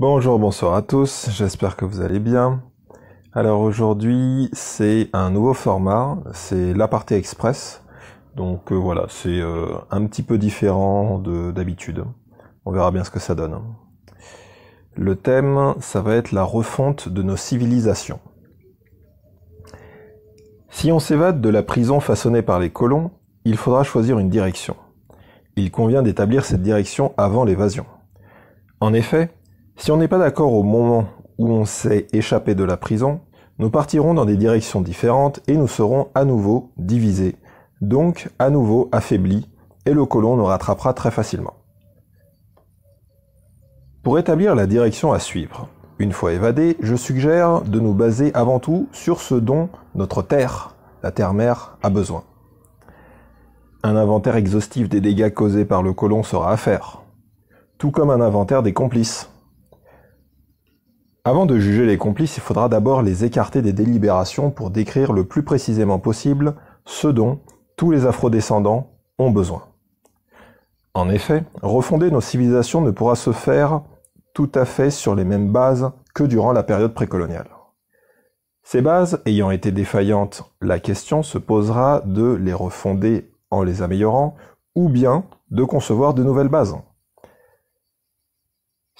Bonjour, bonsoir à tous, j'espère que vous allez bien. Alors aujourd'hui c'est un nouveau format, c'est l'aparté express. Donc euh, voilà, c'est euh, un petit peu différent de d'habitude. On verra bien ce que ça donne. Le thème, ça va être la refonte de nos civilisations. Si on s'évade de la prison façonnée par les colons, il faudra choisir une direction. Il convient d'établir cette direction avant l'évasion. En effet, si on n'est pas d'accord au moment où on s'est échappé de la prison, nous partirons dans des directions différentes et nous serons à nouveau divisés, donc à nouveau affaiblis, et le colon nous rattrapera très facilement. Pour établir la direction à suivre, une fois évadé, je suggère de nous baser avant tout sur ce dont notre terre, la terre-mère, a besoin. Un inventaire exhaustif des dégâts causés par le colon sera à faire, tout comme un inventaire des complices, avant de juger les complices, il faudra d'abord les écarter des délibérations pour décrire le plus précisément possible ce dont tous les afrodescendants ont besoin. En effet, refonder nos civilisations ne pourra se faire tout à fait sur les mêmes bases que durant la période précoloniale. Ces bases ayant été défaillantes, la question se posera de les refonder en les améliorant ou bien de concevoir de nouvelles bases.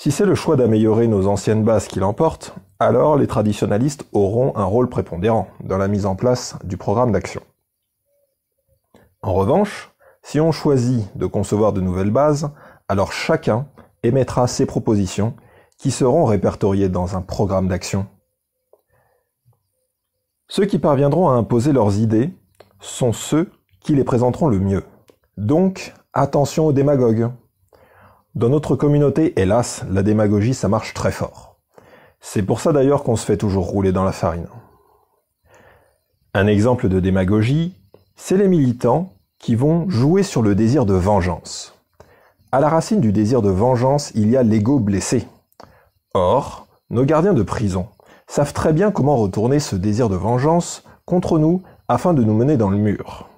Si c'est le choix d'améliorer nos anciennes bases qui l'emporte, alors les traditionalistes auront un rôle prépondérant dans la mise en place du programme d'action. En revanche, si on choisit de concevoir de nouvelles bases, alors chacun émettra ses propositions qui seront répertoriées dans un programme d'action. Ceux qui parviendront à imposer leurs idées sont ceux qui les présenteront le mieux. Donc, attention aux démagogues. Dans notre communauté, hélas, la démagogie, ça marche très fort. C'est pour ça d'ailleurs qu'on se fait toujours rouler dans la farine. Un exemple de démagogie, c'est les militants qui vont jouer sur le désir de vengeance. À la racine du désir de vengeance, il y a l'ego blessé. Or, nos gardiens de prison savent très bien comment retourner ce désir de vengeance contre nous afin de nous mener dans le mur.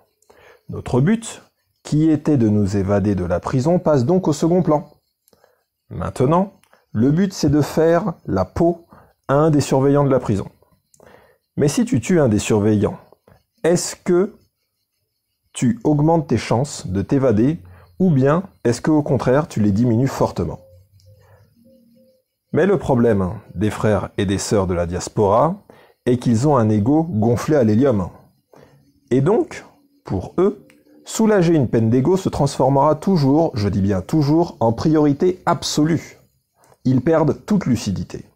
Notre but, qui était de nous évader de la prison, passe donc au second plan. Maintenant, le but c'est de faire la peau à un des surveillants de la prison. Mais si tu tues un des surveillants, est-ce que tu augmentes tes chances de t'évader ou bien est-ce qu'au contraire tu les diminues fortement Mais le problème des frères et des sœurs de la diaspora est qu'ils ont un ego gonflé à l'hélium. Et donc, pour eux, Soulager une peine d'ego se transformera toujours, je dis bien toujours, en priorité absolue. Ils perdent toute lucidité.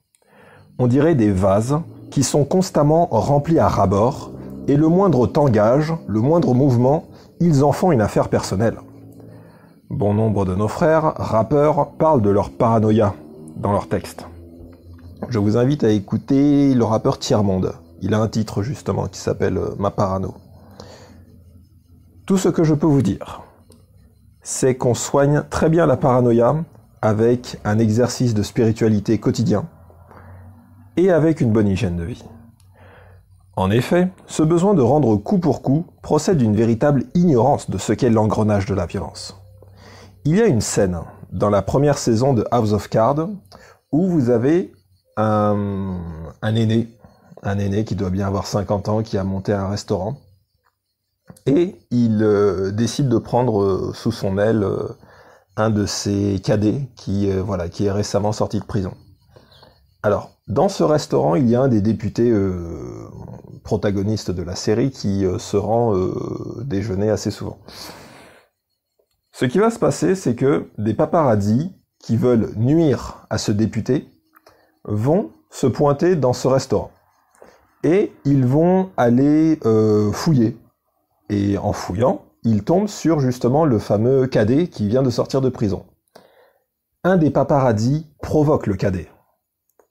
On dirait des vases qui sont constamment remplis à rabord, et le moindre tangage, le moindre mouvement, ils en font une affaire personnelle. Bon nombre de nos frères, rappeurs, parlent de leur paranoïa dans leurs textes. Je vous invite à écouter le rappeur Tiers Monde. Il a un titre justement qui s'appelle euh, Ma Parano. Tout ce que je peux vous dire, c'est qu'on soigne très bien la paranoïa avec un exercice de spiritualité quotidien et avec une bonne hygiène de vie. En effet, ce besoin de rendre coup pour coup procède d'une véritable ignorance de ce qu'est l'engrenage de la violence. Il y a une scène dans la première saison de House of Cards où vous avez un, un aîné, un aîné qui doit bien avoir 50 ans, qui a monté un restaurant, et il euh, décide de prendre euh, sous son aile euh, un de ses cadets qui, qui est récemment sorti de prison. Alors, dans ce restaurant, il y a un des députés protagonistes de la série qui se rend déjeuner assez souvent. Ce qui va se passer, c'est que des paparazzis qui veulent nuire à ce député vont se pointer dans ce restaurant. Et ils vont aller fouiller et en fouillant, il tombe sur justement le fameux cadet qui vient de sortir de prison. Un des paparazzi provoque le cadet.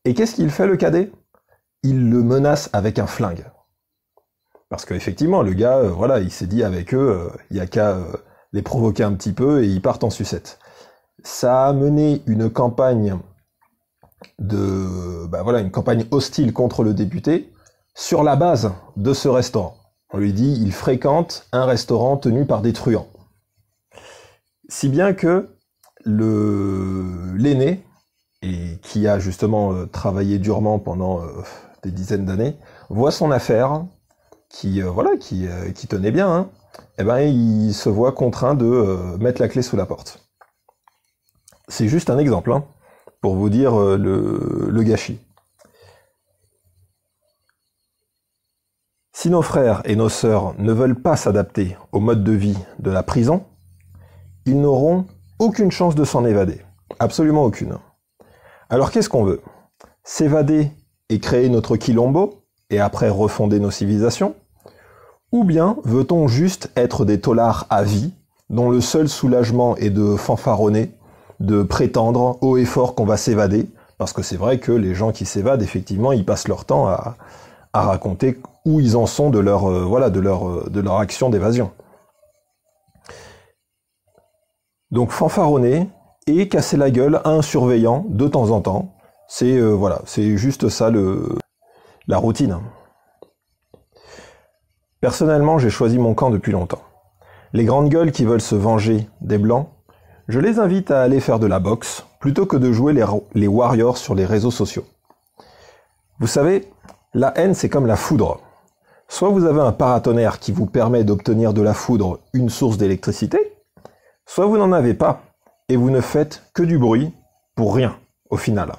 Et qu'est-ce qu'il fait le cadet Il le menace avec un flingue. Parce qu'effectivement, le gars, euh, voilà, il s'est dit avec eux, euh, il n'y a qu'à euh, les provoquer un petit peu et ils partent en sucette. Ça a mené une campagne de, bah voilà, une campagne hostile contre le député sur la base de ce restaurant. On lui dit il fréquente un restaurant tenu par des truands. Si bien que le l'aîné et qui a justement euh, travaillé durement pendant euh, des dizaines d'années voit son affaire qui euh, voilà qui, tenait bien et hein. eh ben il se voit contraint de mettre la clé sous la porte. C'est juste un exemple hein, pour vous dire le gâchis. Si nos frères et nos sœurs ne veulent pas s'adapter au mode de vie de la prison, ils n'auront aucune chance de s'en évader. Absolument aucune. Alors qu'est-ce qu'on veut S'évader et créer notre quilombo, et après refonder nos civilisations Ou bien veut-on juste être des tolards à vie, dont le seul soulagement est de fanfaronner, de prétendre haut et fort qu'on va s'évader Parce que c'est vrai que les gens qui s'évadent, effectivement, ils passent leur temps à, à raconter où ils en sont de leur euh, voilà de leur euh, de leur action d'évasion. Donc fanfaronner et casser la gueule à un surveillant de temps en temps, c'est euh, voilà, c'est juste ça le la routine. Personnellement, j'ai choisi mon camp depuis longtemps. Les grandes gueules qui veulent se venger des blancs, je les invite à aller faire de la boxe plutôt que de jouer les, les warriors sur les réseaux sociaux. Vous savez, la haine c'est comme la foudre. Soit vous avez un paratonnerre qui vous permet d'obtenir de la foudre une source d'électricité, soit vous n'en avez pas et vous ne faites que du bruit pour rien au final.